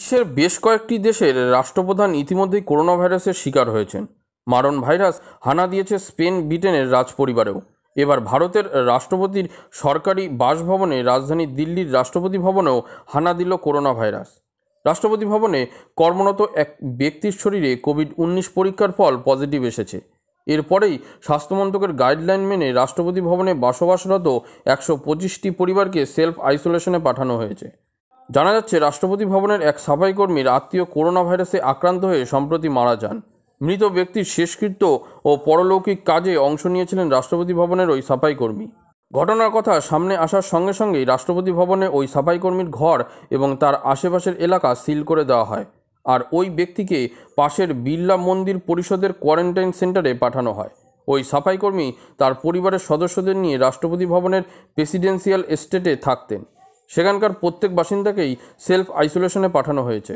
বিশ্বের বেশ কয়েকটি দেশের রাষ্ট্রপ্রধান ইতিমধ্যেই করোনা ভাইরাসের শিকার হয়েছেন মারণ ভাইরাস হানা দিয়েছে স্পেন ব্রিটেনের রাজপরিবারেও এবার ভারতের রাষ্ট্রপতির সরকারি বাসভবনে রাজধানী দিল্লির রাষ্ট্রপতি ভবনেও হানা দিল করোনা ভাইরাস রাষ্ট্রপতি ভবনে কর্মরত এক ব্যক্তির শরীরে কোভিড উনিশ পরীক্ষার ফল পজিটিভ এসেছে এরপরেই স্বাস্থ্যমন্ত্রকের গাইডলাইন মেনে রাষ্ট্রপতি ভবনে বসবাসরত একশো পঁচিশটি পরিবারকে সেলফ আইসোলেশনে পাঠানো হয়েছে জানা যাচ্ছে রাষ্ট্রপতি ভবনের এক সাফাই কর্মীর আত্মীয় করোনা ভাইরাসে আক্রান্ত হয়ে সম্প্রতি মারা যান মৃত ব্যক্তির শেষকৃত্য ও পরলৌকিক কাজে অংশ নিয়েছিলেন রাষ্ট্রপতি ভবনের ওই সাফাই কর্মী ঘটনার কথা সামনে আসার সঙ্গে সঙ্গেই রাষ্ট্রপতি ভবনে ওই সাফাই কর্মীর ঘর এবং তার আশেপাশের এলাকা সিল করে দেওয়া হয় আর ওই ব্যক্তিকে পাশের বিড়লা মন্দির পরিষদের কোয়ারেন্টাইন সেন্টারে পাঠানো হয় ওই সাফাই কর্মী তার পরিবারের সদস্যদের নিয়ে রাষ্ট্রপতি ভবনের প্রেসিডেন্সিয়াল এস্টেটে থাকতেন সেখানকার প্রত্যেক বাসিন্দাকেই সেলফ আইসোলেশনে পাঠানো হয়েছে